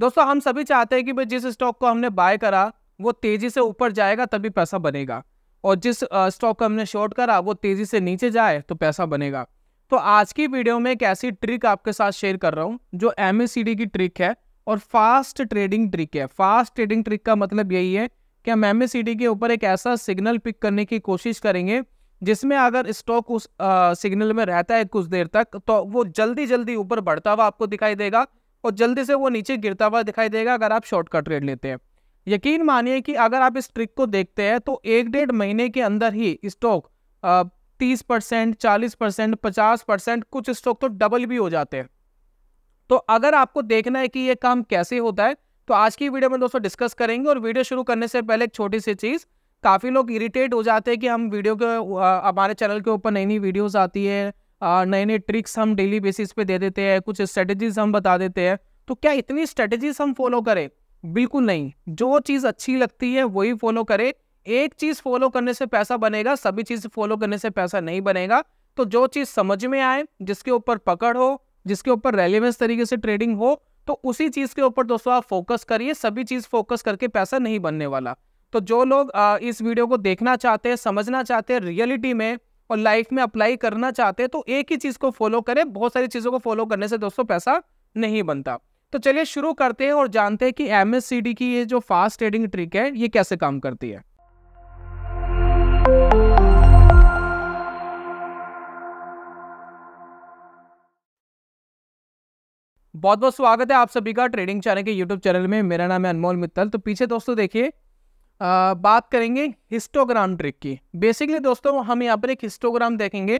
दोस्तों हम सभी चाहते हैं कि भाई जिस स्टॉक को हमने बाय करा वो तेज़ी से ऊपर जाएगा तभी पैसा बनेगा और जिस स्टॉक को हमने शॉर्ट करा वो तेज़ी से नीचे जाए तो पैसा बनेगा तो आज की वीडियो में एक ऐसी ट्रिक आपके साथ शेयर कर रहा हूँ जो एम की ट्रिक है और फास्ट ट्रेडिंग ट्रिक है फास्ट ट्रेडिंग ट्रिक का मतलब यही है कि हम एम के ऊपर एक ऐसा सिग्नल पिक करने की कोशिश करेंगे जिसमें अगर स्टॉक उस सिग्नल में रहता है कुछ देर तक तो वो जल्दी जल्दी ऊपर बढ़ता हुआ आपको दिखाई देगा और जल्दी से वो नीचे गिरता हुआ दिखाई देगा अगर आप शॉर्टकट ट्रेड लेते हैं यकीन मानिए कि अगर आप इस ट्रिक को देखते हैं तो एक डेढ़ महीने के अंदर ही स्टॉक तीस परसेंट चालीस परसेंट पचास परसेंट कुछ स्टॉक तो डबल भी हो जाते हैं तो अगर आपको देखना है कि ये काम कैसे होता है तो आज की वीडियो में दोस्तों डिस्कस करेंगे और वीडियो शुरू करने से पहले एक छोटी सी चीज़ काफ़ी लोग इरिटेट हो जाते हैं कि हम वीडियो के हमारे चैनल के ऊपर नई नई वीडियोज़ आती है नए नए ट्रिक्स हम डेली बेसिस पे दे देते हैं कुछ स्ट्रेटजीज हम बता देते हैं तो क्या इतनी स्ट्रेटजीज हम फॉलो करें बिल्कुल नहीं जो चीज़ अच्छी लगती है वही फॉलो करें एक चीज़ फॉलो करने से पैसा बनेगा सभी चीज़ फॉलो करने से पैसा नहीं बनेगा तो जो चीज़ समझ में आए जिसके ऊपर पकड़ हो जिसके ऊपर रेलिवेंस तरीके से ट्रेडिंग हो तो उसी चीज़ के ऊपर दोस्तों आप फोकस करिए सभी चीज़ फोकस करके पैसा नहीं बनने वाला तो जो लोग इस वीडियो को देखना चाहते हैं समझना चाहते हैं रियलिटी में और लाइफ में अप्लाई करना चाहते हैं तो एक ही चीज़ को फॉलो करें बहुत सारी चीज़ों को फॉलो करने से दोस्तों पैसा नहीं बनता तो चलिए शुरू करते हैं और जानते हैं कि एम की ये जो फास्ट ट्रेडिंग ट्रिक है ये कैसे काम करती है बहुत बहुत स्वागत है आप सभी का ट्रेडिंग चैनल के यूट्यूब चैनल में मेरा नाम है अनमोल मित्तल तो पीछे दोस्तों देखिए बात करेंगे हिस्टोग्राम ट्रिक की बेसिकली दोस्तों हम यहाँ पर एक हिस्टोग्राम देखेंगे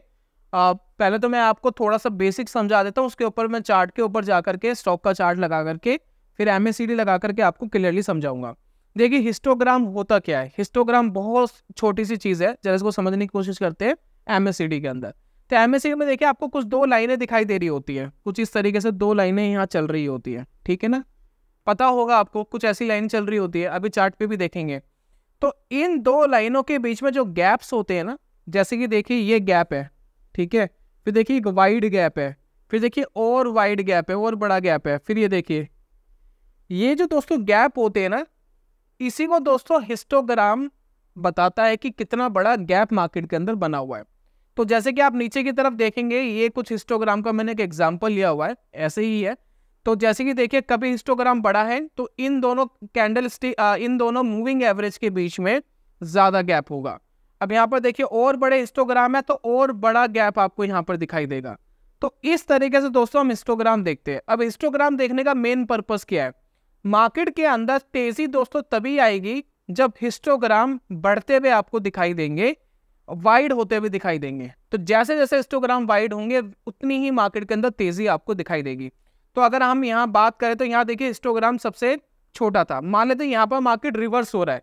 आ, पहले तो मैं आपको थोड़ा सा बेसिक समझा देता हूँ उसके ऊपर मैं चार्ट के ऊपर जा करके स्टॉक का चार्ट लगा करके फिर एम लगा करके आपको क्लियरली समझाऊंगा देखिए हिस्टोग्राम होता क्या है हिस्टोग्राम बहुत छोटी सी चीज़ है जरा इसको समझने की कोशिश करते हैं एम के अंदर तो एम में देखिए आपको कुछ दो लाइनें दिखाई दे रही होती है कुछ इस तरीके से दो लाइनें यहाँ चल रही होती है ठीक है ना पता होगा आपको कुछ ऐसी लाइन चल रही होती है अभी चार्ट पे भी देखेंगे तो इन दो लाइनों के बीच में जो गैप्स होते हैं ना जैसे कि देखिए ये गैप है ठीक है फिर देखिए एक वाइड गैप है फिर देखिए और वाइड गैप है और बड़ा गैप है फिर ये देखिए ये जो दोस्तों गैप होते हैं ना इसी को दोस्तों हिस्टोग्राम बताता है कि कितना बड़ा गैप मार्केट के अंदर बना हुआ है तो जैसे कि आप नीचे की तरफ देखेंगे ये कुछ हिस्टोग्राम का मैंने एक एग्जाम्पल लिया हुआ है ऐसे ही है तो जैसे कि देखिए कभी हिस्टोग्राम बड़ा है तो इन दोनों कैंडल इन दोनों मूविंग एवरेज के बीच में ज़्यादा गैप होगा अब यहाँ पर देखिए और बड़े हिस्टोग्राम है तो और बड़ा गैप आपको यहाँ पर दिखाई देगा तो इस तरीके से दोस्तों हम हिस्टोग्राम देखते हैं अब हिस्टोग्राम देखने का मेन पर्पज़ क्या है मार्केट के अंदर तेज़ी दोस्तों तभी आएगी जब हिस्टोग्राम बढ़ते हुए आपको दिखाई देंगे वाइड होते हुए दिखाई देंगे तो जैसे जैसे हिस्टोग्राम वाइड होंगे उतनी ही मार्केट के अंदर तेज़ी आपको दिखाई देगी तो अगर हम यहाँ बात करें तो यहाँ देखिए हिस्टोग्राम सबसे छोटा था मान लेते यहाँ पर मार्केट रिवर्स हो रहा है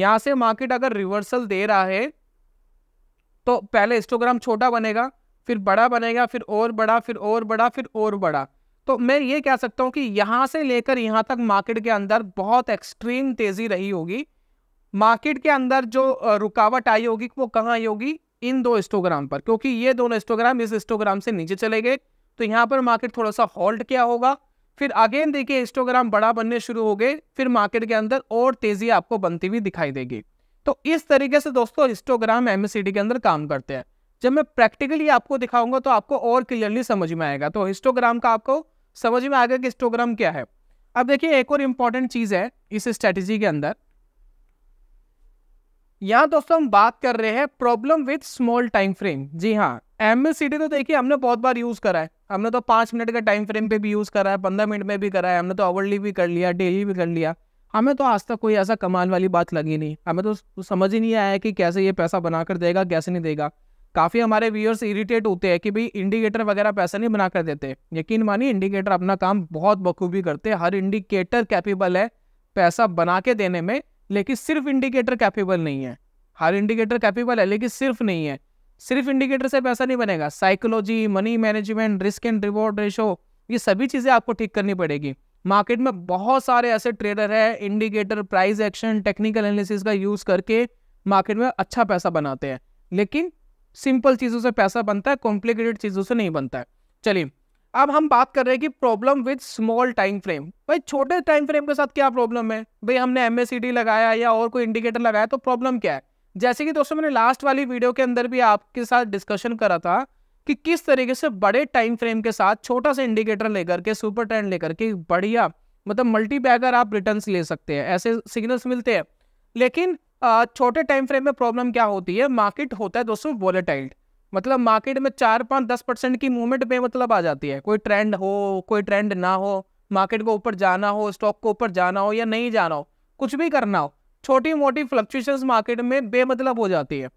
यहाँ से मार्केट अगर रिवर्सल दे रहा है तो पहले हिस्टोग्राम छोटा बनेगा फिर बड़ा बनेगा फिर और बड़ा फिर और बड़ा फिर और बड़ा तो मैं ये कह सकता हूँ कि यहाँ से लेकर यहाँ तक मार्केट के अंदर बहुत एक्सट्रीम तेज़ी रही होगी मार्केट के अंदर जो रुकावट आई होगी वो कहाँ आई होगी इन दो हिस्टोग्राम पर क्योंकि ये दोनों हिस्टोग्राम इस हिस्टोग्राम से नीचे चले गए तो यहाँ पर मार्केट थोड़ा सा हॉल्ट किया होगा फिर अगेन देखिए इंस्टोग्राम बड़ा बनने शुरू हो गए फिर मार्केट के अंदर और तेजी आपको बनती हुई दिखाई देगी तो इस तरीके से दोस्तों इंस्टोग्राम एम के अंदर काम करते हैं जब मैं प्रैक्टिकली आपको दिखाऊंगा तो आपको और क्लियरली समझ में आएगा तो इंस्टोग्राम का आपको समझ में आएगा कि इंस्टोग्राम क्या है अब देखिए एक और इम्पॉर्टेंट चीज़ है इस स्ट्रेटेजी के अंदर यहाँ दोस्तों हम बात कर रहे हैं problem with small time frame जी हाँ एम एस सी टी तो देखिए हमने बहुत बार यूज़ करा है हमने तो पाँच मिनट के टाइम फ्रेम पे भी यूज़ करा है पंद्रह मिनट में भी करा है हमने तो आवरली भी कर लिया डेली भी कर लिया हमें तो आज तक कोई ऐसा कमाल वाली बात लगी नहीं हमें तो समझ ही नहीं आया कि कैसे ये पैसा बनाकर देगा कैसे नहीं देगा काफ़ी हमारे व्यूअर्स इरिटेट होते हैं कि भाई इंडिकेटर वगैरह पैसा नहीं बनाकर देते यकीन मानिए इंडिकेटर अपना काम बहुत बखूबी करते हैं हर इंडिकेटर कैपेबल है पैसा बना के देने में लेकिन सिर्फ इंडिकेटर कैपेबल नहीं है हर इंडिकेटर कैपेबल है लेकिन सिर्फ नहीं है सिर्फ इंडिकेटर से पैसा नहीं बनेगा psychology money management risk and reward ratio ये सभी चीज़ें आपको ठीक करनी पड़ेगी मार्केट में बहुत सारे ऐसे ट्रेडर हैं indicator price action technical analysis का यूज़ करके मार्केट में अच्छा पैसा बनाते हैं लेकिन सिंपल चीज़ों से पैसा बनता है कॉम्प्लिकेटेड चीज़ों से नहीं बनता है चलिए अब हम बात कर रहे हैं कि problem with small time frame भाई छोटे टाइम फ्रेम के साथ क्या प्रॉब्लम है भाई हमने एम लगाया या और कोई इंडिकेटर लगाया तो प्रॉब्लम क्या है जैसे कि दोस्तों मैंने लास्ट वाली वीडियो के अंदर भी आपके साथ डिस्कशन करा था कि किस तरीके से बड़े टाइम फ्रेम के साथ छोटा सा इंडिकेटर लेकर के सुपर ट्रेंड लेकर के बढ़िया मतलब मल्टी बैगर आप रिटर्न ले सकते हैं ऐसे सिग्नल्स मिलते हैं लेकिन छोटे टाइम फ्रेम में प्रॉब्लम क्या होती है मार्केट होता है दोस्तों वॉलेटाइल्ड मतलब मार्केट में चार पाँच दस परसेंट की मूवमेंट में मतलब आ जाती है कोई ट्रेंड हो कोई ट्रेंड ना हो मार्केट को ऊपर जाना हो स्टॉक को ऊपर जाना हो या नहीं जाना हो कुछ भी करना हो छोटी मोटी फ्लक्चुएशंस मार्केट में बेमतलब हो जाती है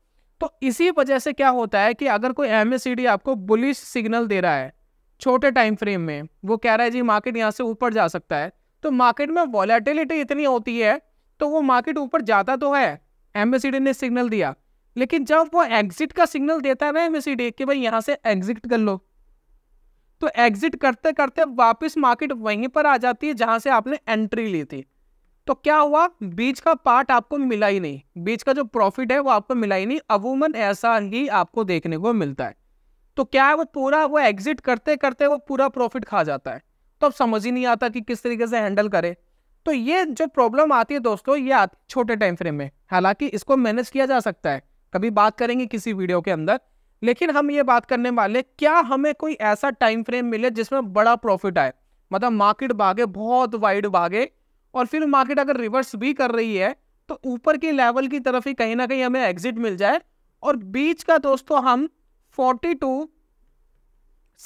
तो इसी वजह से क्या होता है कि अगर कोई एम आपको बुलिश सिग्नल दे रहा है छोटे टाइम फ्रेम में वो कह रहा है जी मार्केट यहाँ से ऊपर जा सकता है तो मार्केट में वॉलेटिलिटी इतनी होती है तो वो मार्केट ऊपर जाता तो है एम ने सिग्नल दिया लेकिन जब वो एग्जिट का सिग्नल देता है ना एम कि भाई यहाँ से एग्जिट कर लो तो एग्जिट करते करते वापस मार्केट वहीं पर आ जाती है जहाँ से आपने एंट्री ली थी तो क्या हुआ बीच का पार्ट आपको मिला ही नहीं बीच का जो प्रॉफिट है वो आपको मिला ही नहीं अवूमन ऐसा ही आपको देखने को मिलता है तो क्या है वो पूरा वो एग्जिट करते करते वो पूरा प्रॉफिट खा जाता है तो अब समझ ही नहीं आता कि किस तरीके से हैंडल करे तो ये जो प्रॉब्लम आती है दोस्तों ये आती छोटे टाइम फ्रेम में हालांकि इसको मैनेज किया जा सकता है कभी बात करेंगे किसी वीडियो के अंदर लेकिन हम ये बात करने वाले क्या हमें कोई ऐसा टाइम फ्रेम मिले जिसमें बड़ा प्रॉफिट आए मतलब मार्केट भागे बहुत वाइड भागे और फिर मार्केट अगर रिवर्स भी कर रही है तो ऊपर के लेवल की तरफ ही कहीं ना कहीं हमें एग्जिट मिल जाए और बीच का दोस्तों हम 40 टू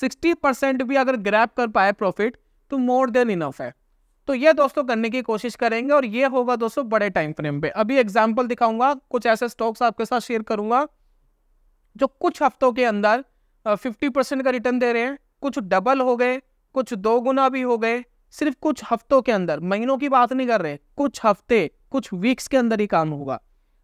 60 परसेंट भी अगर ग्रैप कर पाए प्रॉफिट तो मोर देन इनफ है तो ये दोस्तों करने की कोशिश करेंगे और ये होगा दोस्तों बड़े टाइम फ्रेम पे अभी एग्जाम्पल दिखाऊंगा कुछ ऐसे स्टॉक्स आपके साथ शेयर करूंगा जो कुछ हफ्तों के अंदर फिफ्टी परसेंट का रिटर्न दे रहे हैं कुछ डबल हो गए कुछ दो गुना भी हो गए सिर्फ कुछ हफ्तों के अंदर महीनों की बात नहीं कर रहे कुछ हफ्ते कुछ वीक्स के अंदर ही काम होगा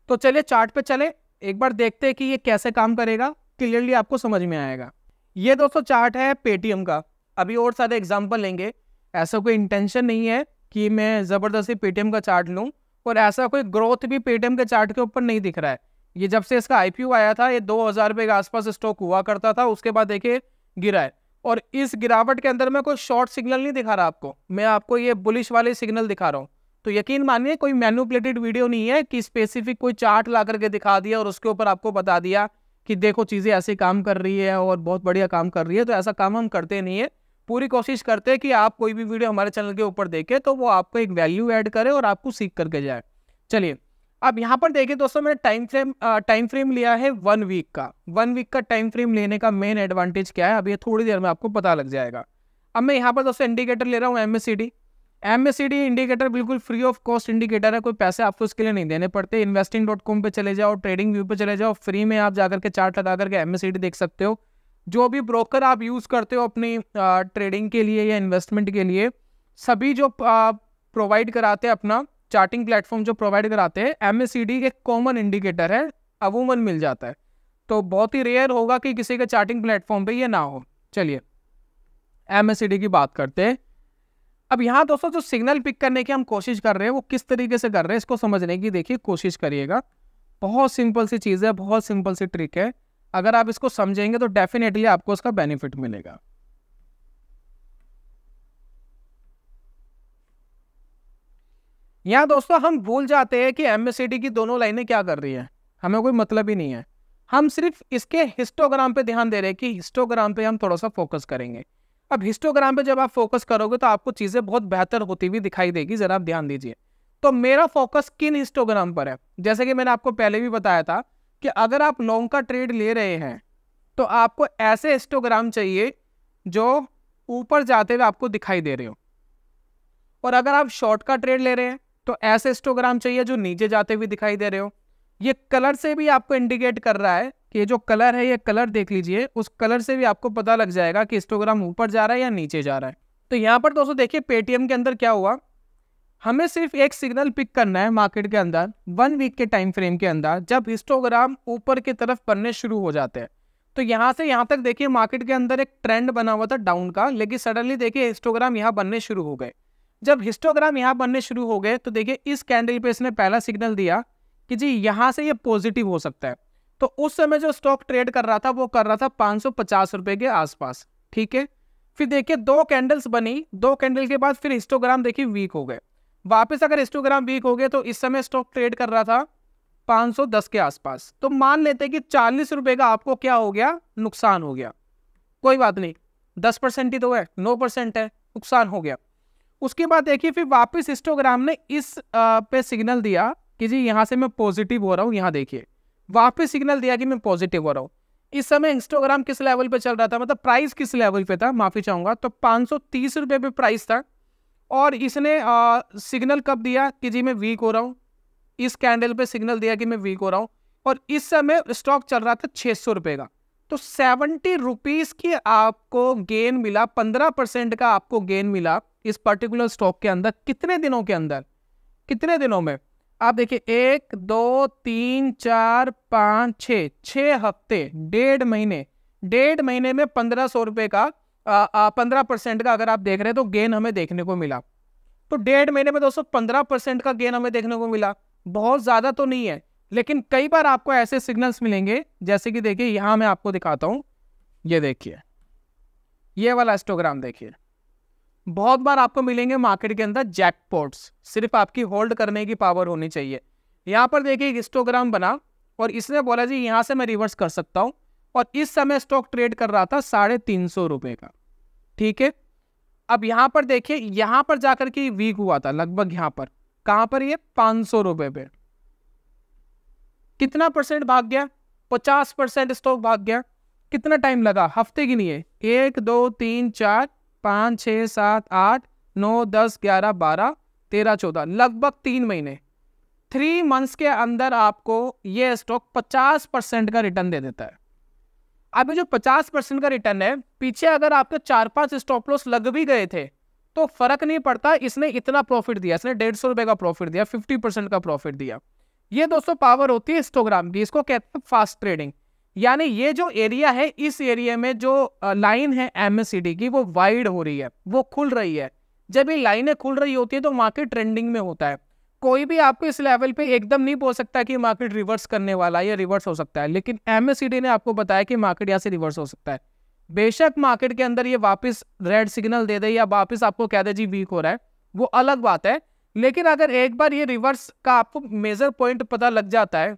तो चलिए चार्ट पे चले एक बार देखते हैं कि ये कैसे काम करेगा क्लियरली आपको समझ में आएगा ये दोस्तों चार्ट है पेटीएम का अभी और सारे एग्जाम्पल लेंगे ऐसा कोई इंटेंशन नहीं है कि मैं ज़बरदस्ती पेटीएम का चार्ट लूँ और ऐसा कोई ग्रोथ भी पेटीएम के चार्ट के ऊपर नहीं दिख रहा है ये जब से इसका आईपीओ आया था ये दो हज़ार के आसपास स्टॉक हुआ करता था उसके बाद देखिए गिरा है और इस गिरावट के अंदर मैं कोई शॉर्ट सिग्नल नहीं दिखा रहा आपको मैं आपको ये बुलिश वाले सिग्नल दिखा रहा हूँ तो यकीन मानिए कोई मैनुपलेटेड वीडियो नहीं है कि स्पेसिफिक कोई चार्ट ला करके दिखा दिया और उसके ऊपर आपको बता दिया कि देखो चीज़ें ऐसे काम कर रही है और बहुत बढ़िया काम कर रही है तो ऐसा काम हम करते नहीं है पूरी कोशिश करते हैं कि आप कोई भी वीडियो हमारे चैनल के ऊपर देखें तो वो आपको एक वैल्यू ऐड करे और आपको सीख करके जाए चलिए अब यहाँ पर देखिए दोस्तों मैंने टाइम फ्रेम टाइम फ्रेम लिया है वन वीक का वन वीक का टाइम फ्रेम लेने का मेन एडवांटेज क्या है अब ये थोड़ी देर में आपको पता लग जाएगा अब मैं यहाँ पर दोस्तों इंडिकेटर ले रहा हूँ एम एस इंडिकेटर बिल्कुल फ्री ऑफ कॉस्ट इंडिकेटर है कोई पैसे आपको इसके लिए नहीं देने पड़ते इन्वेस्टिंग डॉट कॉम पर चले जाओ ट्रेडिंग व्यू पर चले जाओ फ्री में आप जाकर के चार्ट लगा करके एम देख सकते हो जो भी ब्रोकर आप यूज़ करते हो अपनी ट्रेडिंग के लिए या इन्वेस्टमेंट के लिए सभी जो प्रोवाइड कराते हैं अपना चार्टिंग प्लेटफॉर्म जो प्रोवाइड कराते हैं एम एस एक कॉमन इंडिकेटर है अवूमन मिल जाता है तो बहुत ही रेयर होगा कि किसी के चार्टिंग प्लेटफॉर्म पे ये ना हो चलिए एम एस की बात करते हैं अब यहाँ दोस्तों जो सिग्नल पिक करने की हम कोशिश कर रहे हैं वो किस तरीके से कर रहे हैं इसको समझने की देखिए कोशिश करिएगा बहुत सिंपल सी चीज़ है बहुत सिंपल सी ट्रिक है अगर आप इसको समझेंगे तो डेफिनेटली आपको उसका बेनिफिट मिलेगा यहाँ दोस्तों हम भूल जाते हैं कि एम की दोनों लाइनें क्या कर रही है हमें कोई मतलब ही नहीं है हम सिर्फ इसके हिस्टोग्राम पे ध्यान दे रहे हैं कि हिस्टोग्राम पे हम थोड़ा सा फोकस करेंगे अब हिस्टोग्राम पे जब आप फोकस करोगे तो आपको चीज़ें बहुत बेहतर होती हुई दिखाई देगी ज़रा आप ध्यान दीजिए तो मेरा फोकस किन हिस्टोग्राम पर है जैसे कि मैंने आपको पहले भी बताया था कि अगर आप लॉन्ग का ट्रेड ले रहे हैं तो आपको ऐसे हिस्टोग्राम चाहिए जो ऊपर जाते हुए आपको दिखाई दे रहे हो और अगर आप शॉर्ट का ट्रेड ले रहे हैं तो ऐसे हिस्टोग्राम चाहिए जो नीचे जाते हुए दिखाई दे रहे हो ये कलर से भी आपको इंडिकेट कर रहा है कि जो कलर है ये कलर देख लीजिए उस कलर से भी आपको पता लग जाएगा कि हिस्टोग्राम ऊपर जा रहा है या नीचे जा रहा है तो यहाँ पर दोस्तों देखिए पेटीएम के अंदर क्या हुआ हमें सिर्फ एक सिग्नल पिक करना है मार्केट के अंदर वन वीक के टाइम फ्रेम के अंदर जब हिस्टोग्राम ऊपर की तरफ बनने शुरू हो जाते हैं तो यहाँ से यहाँ तक देखिए मार्केट के अंदर एक ट्रेंड बना हुआ था डाउन का लेकिन सडनली देखिए हिस्टोग्राम यहाँ बनने शुरू हो गए जब हिस्टोग्राम यहाँ बनने शुरू हो गए तो देखिए इस कैंडल पे इसने पहला सिग्नल दिया कि जी यहाँ से ये पॉजिटिव हो सकता है तो उस समय जो स्टॉक ट्रेड कर रहा था वो कर रहा था पाँच सौ के आसपास ठीक है फिर देखिए दो कैंडल्स बनी दो कैंडल के बाद फिर हिस्टोग्राम देखिए वीक हो गए वापस अगर हिस्टोग्राम वीक हो गए तो इस समय स्टॉक ट्रेड कर रहा था 510 के आसपास तो मान लेते हैं कि चालीस रुपये का आपको क्या हो गया नुकसान हो गया कोई बात नहीं दस परसेंट ही तो है नौ परसेंट है नुकसान हो गया उसके बाद देखिए फिर वापस हिस्टोग्राम ने इस पे सिग्नल दिया कि जी यहाँ से मैं पॉजिटिव हो रहा हूँ यहाँ देखिए वापस सिग्नल दिया कि मैं पॉजिटिव हो रहा हूँ इस समय इंस्टोग्राम किस लेवल पे चल रहा था मतलब प्राइस किस लेवल पे था माफ़ी चाहूँगा तो पाँच सौ तीस रुपये पे प्राइस था और इसने आ, सिग्नल कब दिया कि जी मैं वीक हो रहा हूँ इस कैंडल पे सिग्नल दिया कि मैं वीक हो रहा हूँ और इस समय स्टॉक चल रहा था छः सौ रुपये का तो सेवेंटी रुपीज की आपको गेन मिला पंद्रह परसेंट का आपको गेन मिला इस पर्टिकुलर स्टॉक के अंदर कितने दिनों के अंदर कितने दिनों में आप देखिए एक दो तीन चार पाँच छ छ हफ्ते डेढ़ महीने डेढ़ महीने में पंद्रह सौ रुपये का पंद्रह परसेंट का अगर आप देख रहे हैं तो गेन हमें देखने को मिला तो डेढ़ महीने में दोस्तों पंद्रह परसेंट का गेन हमें देखने को मिला बहुत ज़्यादा तो नहीं है लेकिन कई बार आपको ऐसे सिग्नल्स मिलेंगे जैसे कि देखिए यहाँ मैं आपको दिखाता हूँ ये देखिए ये वाला एस्टोग्राम देखिए बहुत बार आपको मिलेंगे मार्केट के अंदर जैकपॉट्स सिर्फ आपकी होल्ड करने की पावर होनी चाहिए यहाँ पर देखिए हिस्टोग्राम बना और इसने बोला जी यहाँ से मैं रिवर्स कर सकता हूँ और इस समय स्टॉक ट्रेड कर रहा था साढ़े तीन सौ रुपये का ठीक है अब यहाँ पर देखिए यहाँ पर जाकर के वीक हुआ था लगभग यहाँ पर कहाँ पर ये पाँच सौ रुपये पे कितना परसेंट भाग गया पचास परसेंट स्टॉक भाग गया कितना टाइम लगा हफ्ते के लिए एक दो तीन चार पाँच छः सात आठ नौ दस ग्यारह बारह तेरह चौदह लगभग तीन महीने थ्री मंथ्स के अंदर आपको ये स्टॉक पचास परसेंट का रिटर्न दे देता है अभी जो पचास परसेंट का रिटर्न है पीछे अगर आपके चार पांच स्टॉप लॉस लग भी गए थे तो फर्क नहीं पड़ता इसने इतना प्रॉफिट दिया इसने डेढ़ सौ रुपये का प्रॉफिट दिया फिफ्टी परसेंट का प्रॉफिट दिया ये दोस्तों पावर होती है हिस्टोग्राम की इसको कहते हैं फास्ट ट्रेडिंग यानी ये जो एरिया है इस एरिया में जो लाइन है एम की वो वाइड हो रही है वो खुल रही है जब ये लाइनें खुल रही होती है तो मार्केट ट्रेंडिंग में होता है कोई भी आपको इस लेवल पे एकदम नहीं बोल सकता कि मार्केट रिवर्स करने वाला है या रिवर्स हो सकता है लेकिन एम ने आपको बताया कि मार्केट यहाँ से रिवर्स हो सकता है बेशक मार्केट के अंदर ये वापस रेड सिग्नल दे दे या वापस आपको कह दे जी वीक हो रहा है वो अलग बात है लेकिन अगर एक बार ये रिवर्स का आपको मेजर पॉइंट पता लग जाता है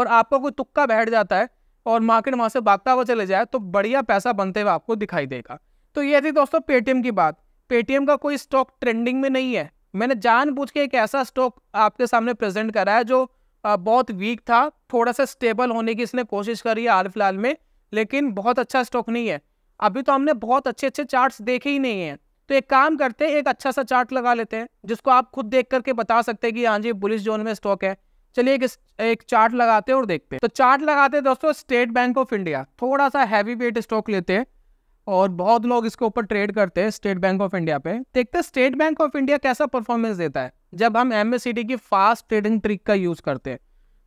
और आपको कोई तुक्का बैठ जाता है और मार्केट वहाँ से भागता हुआ चले जाए तो बढ़िया पैसा बनते हुए आपको दिखाई देगा तो ये थी दोस्तों पेटीएम की बात पेटीएम का कोई स्टॉक ट्रेंडिंग में नहीं है मैंने जानबूझ के एक ऐसा स्टॉक आपके सामने प्रेजेंट करा है जो बहुत वीक था थोड़ा सा स्टेबल होने की इसने कोशिश करी है हाल फिलहाल में लेकिन बहुत अच्छा स्टॉक नहीं है अभी तो हमने बहुत अच्छे अच्छे चार्ट्स देखे ही नहीं हैं तो एक काम करते हैं एक अच्छा सा चार्ट लगा लेते हैं जिसको आप खुद देख करके बता सकते हैं कि हाँ जी पुलिस जोन में स्टॉक है चलिए एक एक चार्ट लगाते हैं और देखते हैं तो चार्ट लगाते हैं दोस्तों स्टेट बैंक ऑफ इंडिया थोड़ा सा हैवी वेट स्टॉक लेते हैं और बहुत लोग इसके ऊपर ट्रेड करते हैं स्टेट बैंक ऑफ इंडिया पे देखते हैं स्टेट बैंक ऑफ इंडिया कैसा परफॉर्मेंस देता है जब हम एम की फास्ट ट्रेडिंग ट्रिक का यूज़ करते हैं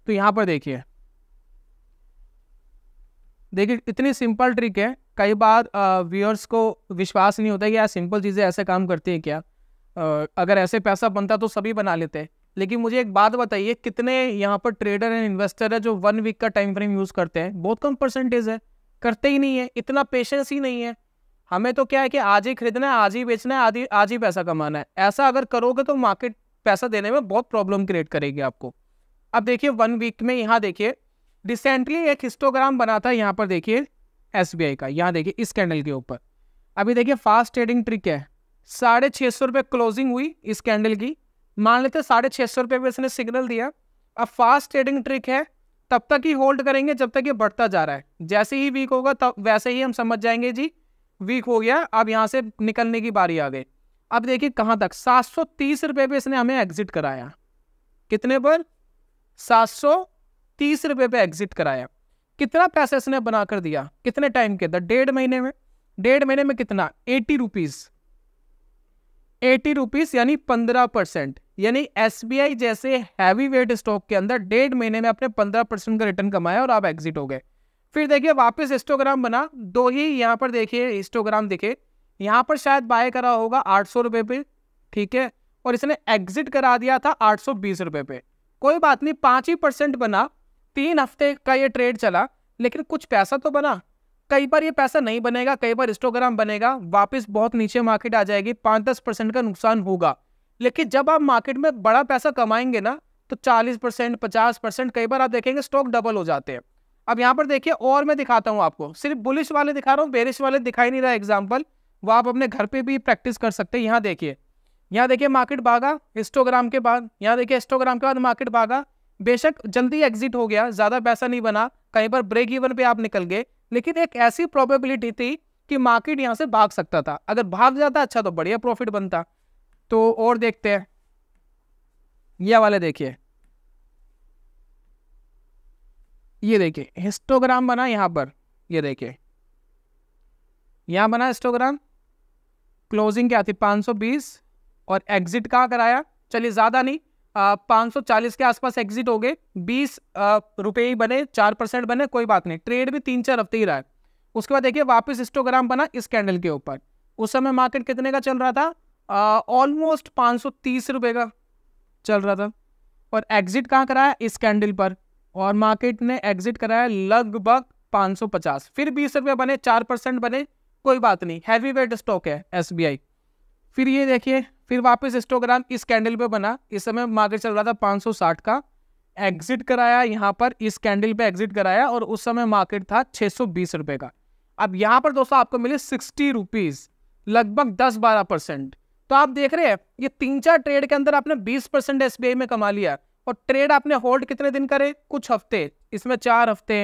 तो यहाँ पर देखिए देखिए इतनी सिंपल ट्रिक है कई बार व्यूअर्स को विश्वास नहीं होता कि यार सिंपल चीज़ें ऐसे काम करती हैं क्या आ, अगर ऐसे पैसा बनता तो सभी बना लेते हैं लेकिन मुझे एक बात बताइए कितने यहाँ पर ट्रेडर एंड इन्वेस्टर है जो वन वीक का टाइम फ्रेम यूज़ करते हैं बहुत कम परसेंटेज है करते ही नहीं है इतना पेशेंस ही नहीं है हमें तो क्या है कि आज ही खरीदना है आज ही बेचना है आज ही आज ही पैसा कमाना है ऐसा अगर करोगे तो मार्केट पैसा देने में बहुत प्रॉब्लम क्रिएट करेगी आपको अब देखिए वन वीक में यहाँ देखिए रिसेंटली एक हिस्टोग्राम बना था यहाँ पर देखिए एस का यहाँ देखिए इस कैंडल के ऊपर अभी देखिए फास्ट ट्रेडिंग ट्रिक है साढ़े छः सौ रुपये क्लोजिंग हुई इस कैंडल की मान लेते हैं साढ़े छः सौ रुपये पर इसने सिग्नल दिया अब फास्ट ट्रेडिंग ट्रिक है तब तक ही होल्ड करेंगे जब तक ये बढ़ता जा रहा है जैसे ही वीक होगा तब वैसे ही हम समझ जाएंगे जी वीक हो गया अब यहाँ से निकलने की बारी आ गई अब देखिए कहाँ तक सात सौ तीस रुपये पर इसने हमें एग्जिट कराया कितने पर सात सौ तीस रुपये पे एग्जिट कराया कितना पैसा इसने बना कर दिया कितने टाइम के अंदर डेढ़ महीने में डेढ़ महीने में कितना एटी रुपीज एटी रुपीज यानी पंद्रह परसेंट यानी एस जैसे हैवी वेट स्टॉक के अंदर डेढ़ महीने में अपने पंद्रह परसेंट का रिटर्न कमाया और आप एग्जिट हो गए फिर देखिए वापस इंस्टोग्राम बना दो ही यहाँ पर देखिए इंस्टोग्राम दिखे यहाँ पर शायद बाय करा होगा आठ सौ रुपये पे ठीक है और इसने एग्जिट करा दिया था आठ सौ बीस रुपये पे कोई बात नहीं पाँच ही परसेंट बना तीन हफ्ते का ये ट्रेड चला लेकिन कुछ पैसा तो बना कई बार ये पैसा नहीं बनेगा कई बार इंस्टोग्राम बनेगा वापस बहुत नीचे मार्केट आ जाएगी पाँच दस परसेंट का नुकसान होगा लेकिन जब आप मार्केट में बड़ा पैसा कमाएंगे ना तो चालीस परसेंट पचास परसेंट कई बार आप देखेंगे स्टॉक डबल हो जाते हैं अब यहाँ पर देखिए और मैं दिखाता हूँ आपको सिर्फ बुलिश वाले दिखा रहा हूँ बेरिश वाले दिखाई नहीं रहा एग्जाम्पल वो आप अपने घर पर भी प्रैक्टिस कर सकते हैं यहाँ देखिए यहाँ देखिए मार्केट भागा इंस्टोग्राम के बाद यहाँ देखिए इंस्टोग्राम के बाद मार्केट भागा बेशक जल्दी एग्जिट हो गया ज़्यादा पैसा नहीं बना कहीं पर ब्रेक इवन पे आप निकल गए लेकिन एक ऐसी प्रोबेबिलिटी थी कि मार्केट यहाँ से भाग सकता था अगर भाग जाता अच्छा तो बढ़िया प्रॉफिट बनता तो और देखते हैं ये वाले देखिए ये देखिए हिस्टोग्राम बना यहाँ पर ये देखिए यहाँ बना हिस्टोग्राम क्लोजिंग क्या थी 520 और एग्जिट कहाँ कराया चलिए ज़्यादा नहीं 540 के आसपास एग्जिट हो गए बीस रुपये ही बने चार परसेंट बने कोई बात नहीं ट्रेड भी तीन चार हफ्ते ही रहा है उसके बाद देखिए वापस इंस्टोग्राम बना इस कैंडल के ऊपर उस समय मार्केट कितने का चल रहा था ऑलमोस्ट पाँच सौ का चल रहा था और एग्जिट कहाँ कराया इस कैंडल पर और मार्केट ने एग्जिट कराया लगभग 550 फिर बीस रुपये बने चार परसेंट बने कोई बात नहीं हैवी वेट स्टॉक है एस फिर ये देखिए फिर वापस इंस्टोग्राम इस कैंडल पे बना इस समय मार्केट चल रहा था 560 का एग्जिट कराया यहाँ पर इस कैंडल पे एग्जिट कराया और उस समय मार्केट था 620 रुपए का अब यहाँ पर दोस्तों आपको मिले सिक्सटी रुपीज़ लगभग दस बारह परसेंट तो आप देख रहे हैं ये तीन चार ट्रेड के अंदर आपने बीस परसेंट एस में कमा लिया और ट्रेड आपने होल्ड कितने दिन करे कुछ हफ्ते इसमें चार हफ्ते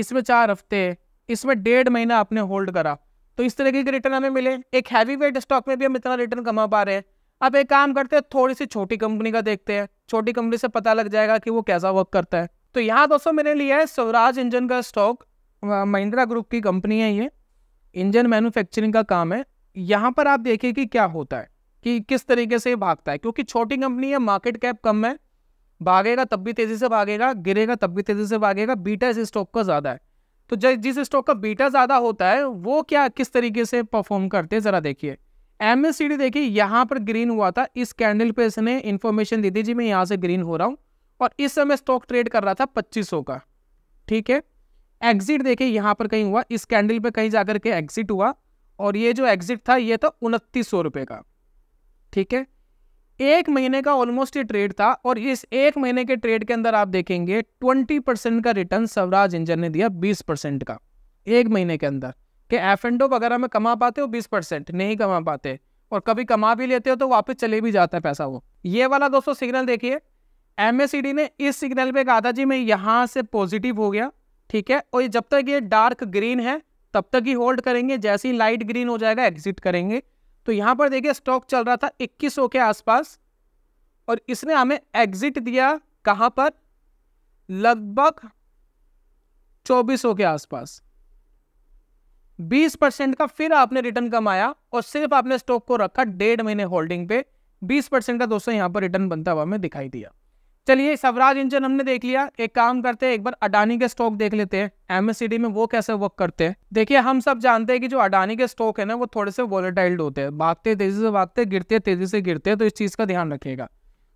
इसमें चार हफ्ते इसमें डेढ़ महीना आपने होल्ड करा तो इस तरीके के रिटर्न हमें मिले एक हैवी वेट स्टॉक में भी हम इतना रिटर्न कमा पा रहे हैं अब एक काम करते हैं थोड़ी सी छोटी कंपनी का देखते हैं छोटी कंपनी से पता लग जाएगा कि वो कैसा वर्क करता है तो यहाँ दोस्तों मैंने लिया है स्वराज इंजन का स्टॉक महिंद्रा ग्रुप की कंपनी है ये इंजन मैन्युफैक्चरिंग का काम है यहाँ पर आप देखिए कि क्या होता है कि किस तरीके से भागता है क्योंकि छोटी कंपनी है मार्केट कैप कम है भागेगा तब भी तेज़ी से भागेगा गिरेगा तब भी तेज़ी से भागेगा बीटा इस स्टॉक का ज़्यादा है तो जिस स्टॉक का बीटा ज़्यादा होता है वो क्या किस तरीके से परफॉर्म करते हैं ज़रा देखिए एम देखिए यहाँ पर ग्रीन हुआ था इस कैंडल पे इसने इन्फॉर्मेशन दी थी जी मैं यहाँ से ग्रीन हो रहा हूँ और इस समय स्टॉक ट्रेड कर रहा था 2500 का ठीक है एग्जिट देखिए यहाँ पर कहीं हुआ इस कैंडल पे कहीं जाकर के एग्जिट हुआ और ये जो एग्जिट था ये था उनतीस का ठीक है एक महीने का ऑलमोस्ट ये ट्रेड था और इस एक महीने के ट्रेड के अंदर आप देखेंगे 20 परसेंट का रिटर्न स्वराज इंजन ने दिया 20 परसेंट का एक महीने के अंदर कि एफ एंड वगैरह में कमा पाते हो 20 परसेंट नहीं कमा पाते और कभी कमा भी लेते हो तो वापस चले भी जाता है पैसा वो ये वाला दोस्तों सिग्नल देखिए एम ने इस सिग्नल पर कहा था जी मैं यहाँ से पॉजिटिव हो गया ठीक है और जब तक ये डार्क ग्रीन है तब तक ही होल्ड करेंगे जैसे ही लाइट ग्रीन हो जाएगा एग्जिट करेंगे तो यहां पर देखिए स्टॉक चल रहा था इक्कीस के आसपास और इसने हमें एग्जिट दिया कहां पर लगभग चौबीस के आसपास 20 परसेंट का फिर आपने रिटर्न कमाया और सिर्फ आपने स्टॉक को रखा डेढ़ महीने होल्डिंग पे 20 परसेंट का दोस्तों यहां पर रिटर्न बनता हुआ हमें दिखाई दिया चलिए स्वराज इंजन हमने देख लिया एक काम करते हैं एक बार अडानी के स्टॉक देख लेते हैं एमएससीडी में वो कैसे वर्क करते हैं देखिए हम सब जानते हैं कि जो अडानी के स्टॉक है ना वो थोड़े से वॉलेटाइल्ड होते हैं भागते तेजी से भागते गिरते तेजी से गिरते तो इस चीज़ का ध्यान रखिएगा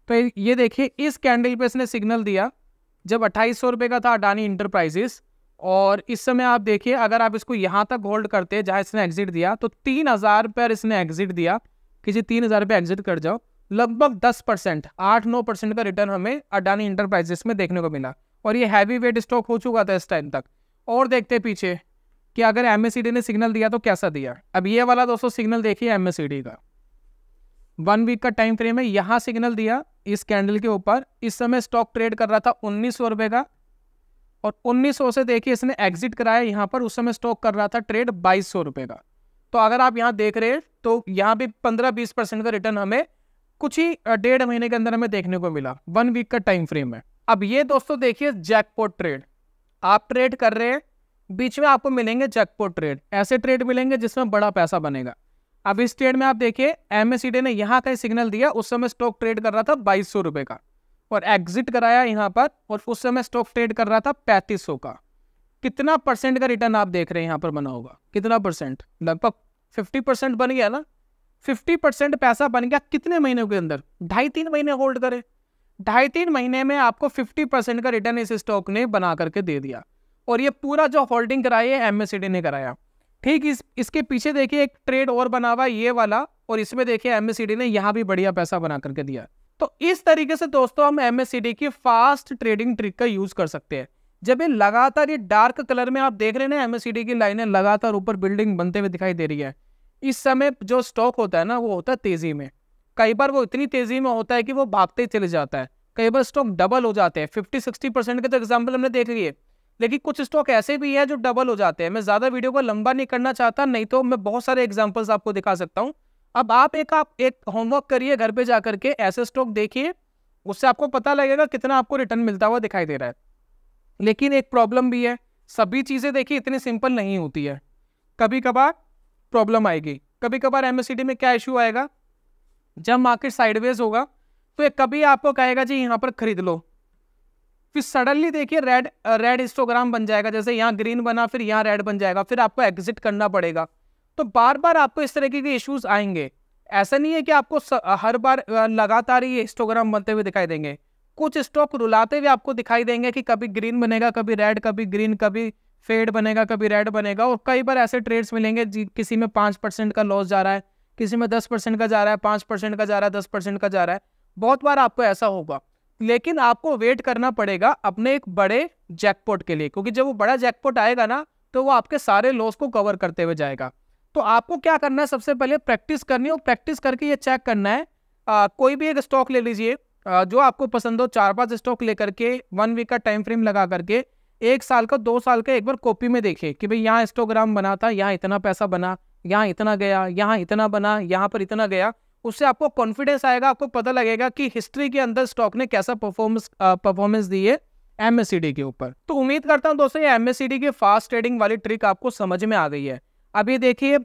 तो ये देखिए इस कैंडल पे इसने सिग्नल दिया जब अट्ठाईस सौ का था अडानी इंटरप्राइजेस और इस समय आप देखिए अगर आप इसको यहाँ तक होल्ड करते हैं जहाँ इसने एग्जिट दिया तो तीन हज़ार पर इसने एग्जिट दिया कि जी तीन हज़ार पे एग्जिट कर जाओ लगभग दस परसेंट आठ नौ परसेंट का रिटर्न हमें अडानी इंटरप्राइजेस में देखने को मिला और ये हैवी वेट स्टॉक हो चुका था इस टाइम तक और देखते पीछे कि अगर एम ने सिग्नल दिया तो कैसा दिया अब ये वाला दोस्तों सिग्नल देखिए एम का वन वीक का टाइम फ्रेम है यहाँ सिग्नल दिया इस कैंडल के ऊपर इस समय स्टॉक ट्रेड कर रहा था उन्नीस रुपए का और उन्नीस से देखिए इसने एग्जिट कराया यहाँ पर उस समय स्टॉक कर रहा था ट्रेड बाईस रुपए का तो अगर आप यहाँ देख रहे हैं तो यहाँ भी 15-20 परसेंट का रिटर्न हमें कुछ ही डेढ़ महीने के अंदर हमें देखने को मिला वन वीक का टाइम फ्रेम है अब ये दोस्तों देखिए जैकपॉट ट्रेड आप ट्रेड कर रहे हैं बीच में आपको मिलेंगे जैकपॉट ट्रेड ऐसे ट्रेड मिलेंगे जिसमें बड़ा पैसा बनेगा अब इस ट्रेड में आप देखिए एम ने यहाँ का सिग्नल दिया उस समय स्टॉक ट्रेड कर रहा था बाईस सौ का और एग्जिट कराया यहाँ पर और उस समय स्टॉक ट्रेड कर रहा था पैंतीस सौ का कितना परसेंट का रिटर्न आप देख रहे हैं यहाँ पर बना होगा कितना परसेंट लगभग फिफ्टी परसेंट बन गया ना फिफ्टी परसेंट पैसा बन गया कितने महीनों के अंदर ढाई तीन महीने होल्ड करें ढाई तीन महीने में आपको फिफ्टी परसेंट का रिटर्न इस स्टॉक ने बना करके दे दिया और ये पूरा जो होल्डिंग कराई है एम ने कराया ठीक इस इसके पीछे देखिए एक ट्रेड और बना हुआ ये वाला और इसमें देखिए एम ने यहाँ भी बढ़िया पैसा बना करके दिया तो इस तरीके से दोस्तों हम एम की फास्ट ट्रेडिंग ट्रिक का यूज़ कर सकते हैं जब ये लगातार ये डार्क कलर में आप देख रहे हैं ना एम की लाइनें लगातार ऊपर बिल्डिंग बनते हुए दिखाई दे रही है इस समय जो स्टॉक होता है ना वो होता है तेजी में कई बार वो इतनी तेजी में होता है कि वो भागते ही चले जाता है कई बार स्टॉक डबल हो जाते हैं फिफ्टी सिक्सटी परसेंट के तो एग्जाम्पल हमने देख लिए लेकिन कुछ स्टॉक ऐसे भी हैं जो डबल हो जाते हैं मैं ज़्यादा वीडियो को लंबा नहीं करना चाहता नहीं तो मैं बहुत सारे एग्जाम्पल्स आपको दिखा सकता हूँ अब आप एक आप एक होमवर्क करिए घर पे जा करके ऐसे स्टॉक देखिए उससे आपको पता लगेगा कितना आपको रिटर्न मिलता हुआ दिखाई दे रहा है लेकिन एक प्रॉब्लम भी है सभी चीज़ें देखिए इतनी सिंपल नहीं होती है कभी कभार प्रॉब्लम आएगी कभी कभार एमएससीडी में क्या इशू आएगा जब मार्केट साइडवेज होगा तो ये कभी आपको कहेगा जी यहाँ पर खरीद लो फिर सडनली देखिए रेड रेड इंस्टोग्राम बन जाएगा जैसे यहाँ ग्रीन बना फिर यहाँ रेड बन जाएगा फिर आपको एग्जिट करना पड़ेगा तो बार बार आपको इस तरीके के इश्यूज आएंगे ऐसा नहीं है कि आपको स, हर बार लगातार ये इंस्टोग्राम बनते हुए दिखाई देंगे कुछ स्टॉक रुलाते हुए आपको दिखाई देंगे कि कभी ग्रीन बनेगा कभी रेड कभी ग्रीन कभी फेड बनेगा कभी रेड बनेगा और कई बार ऐसे ट्रेड्स मिलेंगे किसी में पाँच परसेंट का लॉस जा रहा है किसी में दस परसेंट का जा रहा है पाँच परसेंट का जा रहा है दस परसेंट का जा रहा है बहुत बार आपको ऐसा होगा लेकिन आपको वेट करना पड़ेगा अपने एक बड़े जैकपॉट के लिए क्योंकि जब वो बड़ा जैकपॉट आएगा ना तो वो आपके सारे लॉस को कवर करते हुए जाएगा तो आपको क्या करना है सबसे पहले प्रैक्टिस करनी और प्रैक्टिस करके ये चेक करना है आ, कोई भी एक स्टॉक ले लीजिए जो आपको पसंद हो चार पांच स्टॉक लेकर के वन वीक का टाइम फ्रेम लगा करके एक साल का दो साल का एक बार कॉपी में देखें कि भाई यहाँ इंस्टोग्राम बना था यहाँ इतना पैसा बना यहाँ इतना गया यहाँ इतना बना यहाँ पर इतना गया उससे आपको कॉन्फिडेंस आएगा आपको पता लगेगा कि हिस्ट्री के अंदर स्टॉक ने कैसा परफॉर्मेंस परफॉर्मेंस दी है एम के ऊपर तो उम्मीद करता हूँ दोस्तों ये एम की फास्ट ट्रेडिंग वाली ट्रिक आपको समझ में आ गई है अब ये देखिए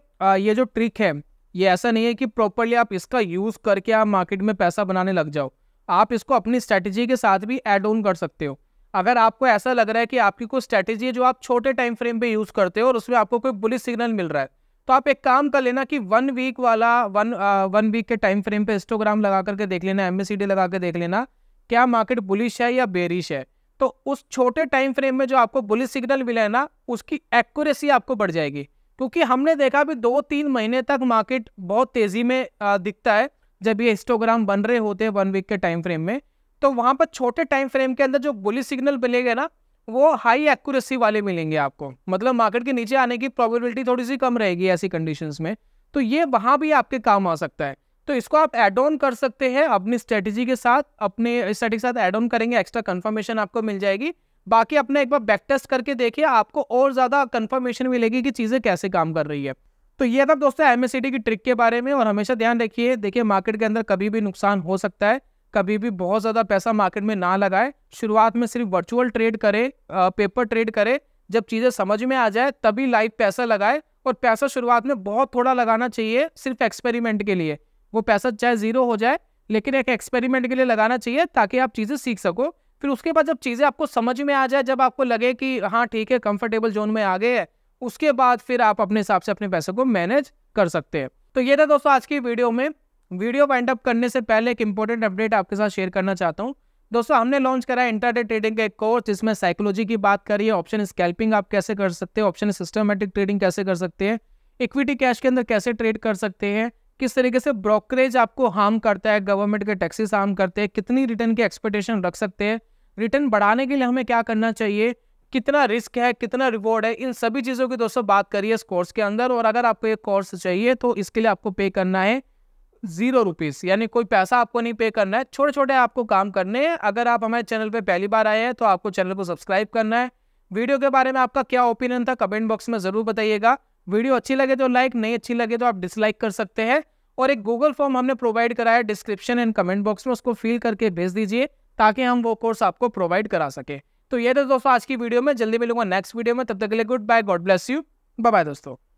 ये जो ट्रिक है ये ऐसा नहीं है कि प्रॉपरली आप इसका यूज़ करके आप मार्केट में पैसा बनाने लग जाओ आप इसको अपनी स्ट्रैटेजी के साथ भी एड ऑन कर सकते हो अगर आपको ऐसा लग रहा है कि आपकी कोई स्ट्रैटेजी है जो आप छोटे टाइम फ्रेम पे यूज़ करते हो और उसमें आपको कोई बुलिस सिग्नल मिल रहा है तो आप एक काम कर लेना कि वन वीक वाला वन वन वीक के टाइम फ्रेम पे इंस्टोग्राम लगा करके देख लेना एम लगा के देख लेना क्या मार्केट बुलिश है या बेरिश है तो उस छोटे टाइम फ्रेम में जो आपको बुलिश सिग्नल मिला है ना उसकी एक्यूरेसी आपको बढ़ जाएगी क्योंकि हमने देखा भी दो तीन महीने तक मार्केट बहुत तेज़ी में दिखता है जब ये इंस्टोग्राम बन रहे होते हैं वन वीक के टाइम फ्रेम में तो वहाँ पर छोटे टाइम फ्रेम के अंदर जो बुलिस सिग्नल मिलेगा ना वो हाई एक्यूरेसी वाले मिलेंगे आपको मतलब मार्केट के नीचे आने की प्रोबेबिलिटी थोड़ी सी कम रहेगी ऐसी कंडीशंस में तो ये वहाँ भी आपके काम आ सकता है तो इसको आप एड ऑन कर सकते हैं अपनी स्ट्रेटजी के साथ अपने स्ट्रेटेजी के साथ एड ऑन करेंगे एक्स्ट्रा कन्फर्मेशन आपको मिल जाएगी बाकी अपने एक बार बैक टेस्ट करके देखिए आपको और ज़्यादा कन्फर्मेशन मिलेगी कि चीज़ें कैसे काम कर रही है तो ये था दोस्तों एम की ट्रिक के बारे में और हमेशा ध्यान रखिए देखिए मार्केट के अंदर कभी भी नुकसान हो सकता है कभी भी बहुत ज़्यादा पैसा मार्केट में ना लगाए शुरुआत में सिर्फ वर्चुअल ट्रेड करें पेपर ट्रेड करें जब चीज़ें समझ में आ जाए तभी लाइव पैसा लगाए और पैसा शुरुआत में बहुत थोड़ा लगाना चाहिए सिर्फ एक्सपेरिमेंट के लिए वो पैसा चाहे ज़ीरो हो जाए लेकिन एक एक्सपेरिमेंट के लिए लगाना चाहिए ताकि आप चीज़ें सीख सको फिर उसके बाद जब चीज़ें आपको समझ में आ जाए जब आपको लगे कि हाँ ठीक है कंफर्टेबल जोन में आ गए हैं उसके बाद फिर आप अपने हिसाब से अपने पैसे को मैनेज कर सकते हैं तो ये था दोस्तों आज की वीडियो में वीडियो वाइंड अप करने से पहले एक इंपॉर्टेंट अपडेट आपके साथ शेयर करना चाहता हूँ दोस्तों हमने लॉन्च करा है इंटरडे ट्रेडिंग का एक कोर्स जिसमें साइकोलॉजी की बात करी है ऑप्शन स्कैल्पिंग आप कैसे कर सकते हैं ऑप्शन सिस्टमेटिक ट्रेडिंग कैसे कर सकते हैं इक्विटी कैश के अंदर कैसे ट्रेड कर सकते हैं किस तरीके से ब्रोकरेज आपको हार्म करता है गवर्नमेंट के टैक्सेस हार्म करते हैं कितनी रिटर्न की एक्सपेक्टेशन रख सकते हैं रिटर्न बढ़ाने के लिए हमें क्या करना चाहिए कितना रिस्क है कितना रिवॉर्ड है इन सभी चीज़ों की दोस्तों बात करिए इस कोर्स के अंदर और अगर आपको ये कोर्स चाहिए तो इसके लिए आपको पे करना है जीरो रुपीज़ यानी कोई पैसा आपको नहीं पे करना है छोटे छोटे आपको काम करने हैं अगर आप हमारे चैनल पे पहली बार आए हैं तो आपको चैनल को सब्सक्राइब करना है वीडियो के बारे में आपका क्या ओपिनियन था कमेंट बॉक्स में ज़रूर बताइएगा वीडियो अच्छी लगे तो लाइक नहीं अच्छी लगे तो आप डिसलाइक कर सकते हैं और एक गूगल फॉर्म हमने प्रोवाइड कराया है डिस्क्रिप्शन एंड कमेंट बॉक्स में उसको फिल करके भेज दीजिए ताकि हम वो कोर्स आपको प्रोवाइड करा सकें तो ये था दोस्तों आज की वीडियो में जल्दी मिलूंगा नेक्स्ट वीडियो में तब तक के लिए good bye God bless you bye bye दोस्तों